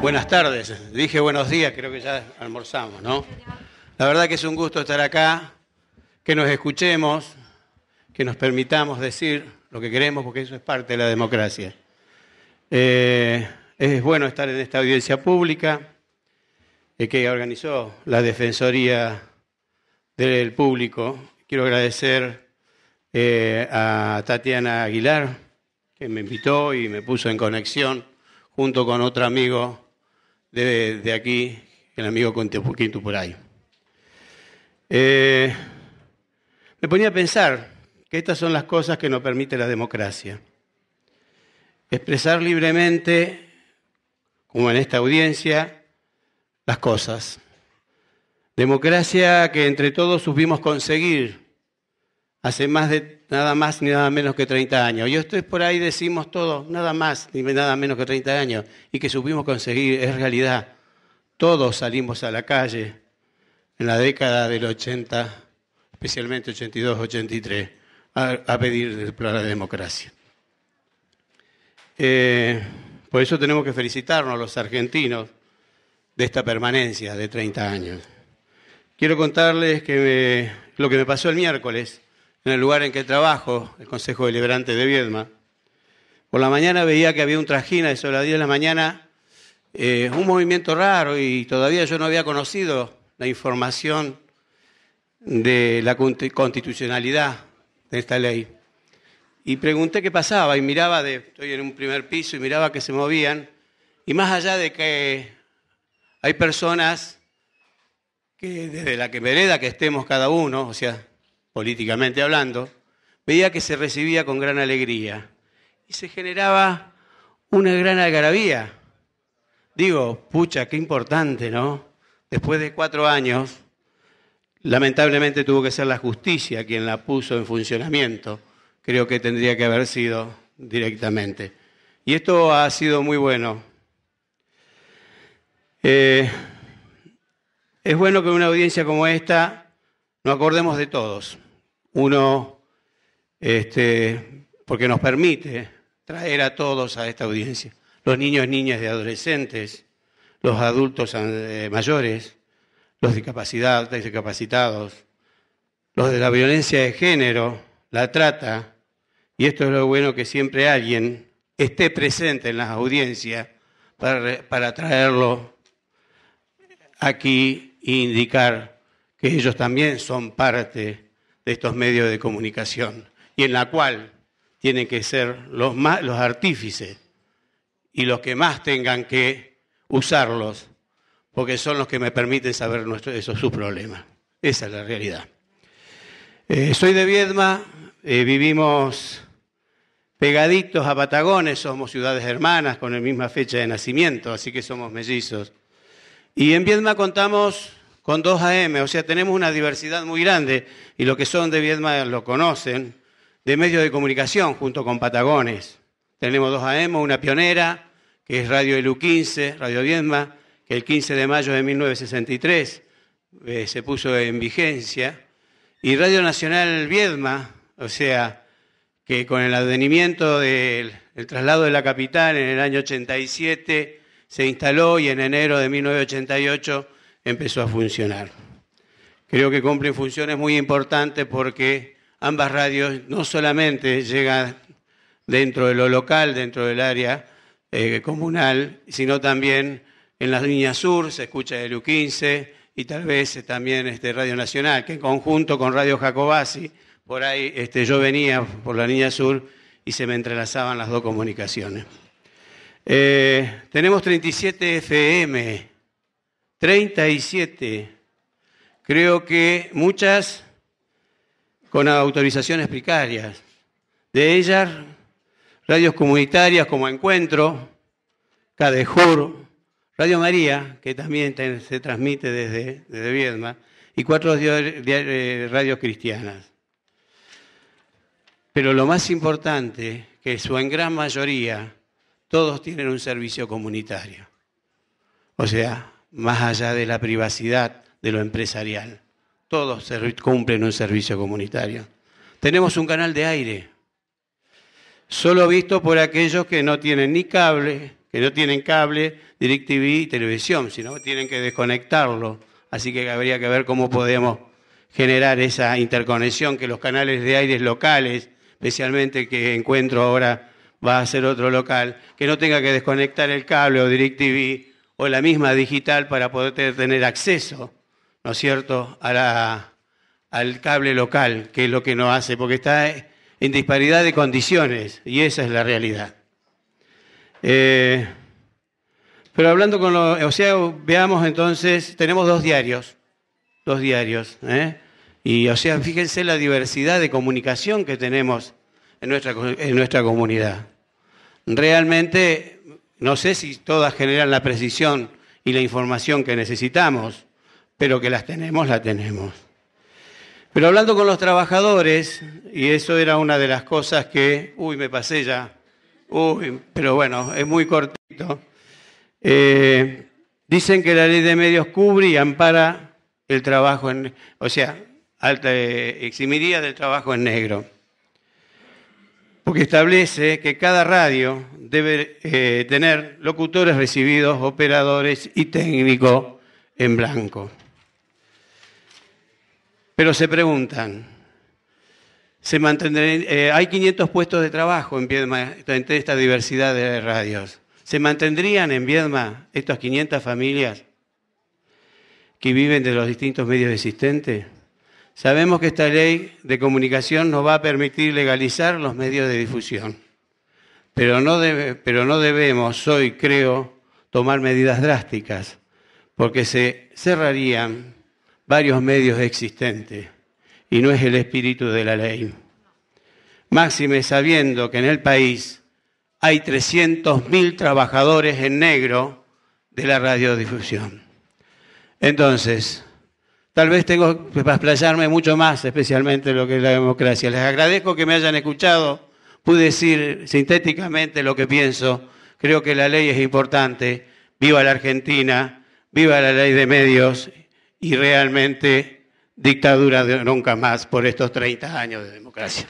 Buenas tardes. Dije buenos días, creo que ya almorzamos, ¿no? La verdad que es un gusto estar acá, que nos escuchemos, que nos permitamos decir lo que queremos, porque eso es parte de la democracia. Eh, es bueno estar en esta audiencia pública eh, que organizó la Defensoría del Público. Quiero agradecer eh, a Tatiana Aguilar, que me invitó y me puso en conexión junto con otro amigo de, aquí, el amigo un por ahí. Eh, me ponía a pensar que estas son las cosas que nos permite la democracia. Expresar libremente, como en esta audiencia, las cosas. Democracia que entre todos supimos conseguir hace más de nada más ni nada menos que 30 años. Y ustedes por ahí decimos todo, nada más ni nada menos que 30 años, y que supimos conseguir, es realidad. Todos salimos a la calle en la década del 80, especialmente 82, 83, a, a pedir la democracia. Eh, por eso tenemos que felicitarnos los argentinos de esta permanencia de 30 años. Quiero contarles que lo que me pasó el miércoles en el lugar en que trabajo, el Consejo Deliberante de Viedma. Por la mañana veía que había un trajín a eso a las 10 de la mañana, eh, un movimiento raro y todavía yo no había conocido la información de la constitucionalidad de esta ley. Y pregunté qué pasaba y miraba, de, estoy en un primer piso y miraba que se movían. Y más allá de que hay personas que desde la que vereda que estemos cada uno, o sea, políticamente hablando, veía que se recibía con gran alegría y se generaba una gran algarabía. Digo, pucha, qué importante, ¿no? Después de cuatro años, lamentablemente tuvo que ser la justicia quien la puso en funcionamiento. Creo que tendría que haber sido directamente. Y esto ha sido muy bueno. Eh, es bueno que una audiencia como esta no acordemos de todos. Uno, este, porque nos permite traer a todos a esta audiencia, los niños, niñas y adolescentes, los adultos mayores, los discapacitados, discapacitados, los de la violencia de género, la trata, y esto es lo bueno que siempre alguien esté presente en las audiencias para, para traerlo aquí e indicar que ellos también son parte de estos medios de comunicación y en la cual tienen que ser los, los artífices y los que más tengan que usarlos, porque son los que me permiten saber nuestro, esos, sus problemas. Esa es la realidad. Eh, soy de Viedma, eh, vivimos pegaditos a Patagones, somos ciudades hermanas con la misma fecha de nacimiento, así que somos mellizos. Y en Viedma contamos con dos AM, o sea, tenemos una diversidad muy grande, y los que son de Viedma lo conocen, de medios de comunicación junto con Patagones. Tenemos dos AM, una pionera, que es Radio ELU15, Radio Viedma, que el 15 de mayo de 1963 eh, se puso en vigencia, y Radio Nacional Viedma, o sea, que con el advenimiento del traslado de la capital en el año 87 se instaló y en enero de 1988 empezó a funcionar. Creo que cumplen funciones muy importantes porque ambas radios no solamente llegan dentro de lo local, dentro del área eh, comunal, sino también en la línea sur, se escucha el U15 y tal vez eh, también este, Radio Nacional, que en conjunto con Radio Jacobasi, por ahí este, yo venía por la línea sur y se me entrelazaban las dos comunicaciones. Eh, tenemos 37 FM 37. Creo que muchas con autorizaciones precarias. De ellas, radios comunitarias como Encuentro, Cadejur, Radio María, que también se transmite desde, desde Viedma, y cuatro eh, radios cristianas. Pero lo más importante, que su en gran mayoría, todos tienen un servicio comunitario. O sea, más allá de la privacidad de lo empresarial. Todos cumplen un servicio comunitario. Tenemos un canal de aire, solo visto por aquellos que no tienen ni cable, que no tienen cable, DirecTV y televisión, sino que tienen que desconectarlo. Así que habría que ver cómo podemos generar esa interconexión que los canales de aire locales, especialmente que encuentro ahora va a ser otro local, que no tenga que desconectar el cable o DirecTV o la misma digital para poder tener acceso, ¿no es cierto?, al cable local, que es lo que no hace, porque está en disparidad de condiciones y esa es la realidad. Eh, pero hablando con los, o sea, veamos entonces, tenemos dos diarios, dos diarios, ¿eh? y o sea, fíjense la diversidad de comunicación que tenemos en nuestra, en nuestra comunidad. Realmente no sé si todas generan la precisión y la información que necesitamos, pero que las tenemos, la tenemos. Pero hablando con los trabajadores, y eso era una de las cosas que, uy, me pasé ya, uy, pero bueno, es muy cortito, eh, dicen que la ley de medios cubre y ampara el trabajo, en, o sea, alta, eh, eximiría del trabajo en negro porque establece que cada radio debe eh, tener locutores recibidos, operadores y técnico en blanco. Pero se preguntan, se mantendrán, eh, hay 500 puestos de trabajo en Viedma entre esta diversidad de radios. ¿Se mantendrían en Viedma estas 500 familias que viven de los distintos medios existentes? Sabemos que esta ley de comunicación nos va a permitir legalizar los medios de difusión, pero no, debe, pero no debemos hoy, creo, tomar medidas drásticas, porque se cerrarían varios medios existentes y no es el espíritu de la ley. Máxime sabiendo que en el país hay 300.000 trabajadores en negro de la radiodifusión. Entonces, Tal vez tengo que explayarme mucho más, especialmente lo que es la democracia. Les agradezco que me hayan escuchado. Pude decir sintéticamente lo que pienso. Creo que la ley es importante. Viva la Argentina, viva la ley de medios y realmente dictadura nunca más por estos 30 años de democracia.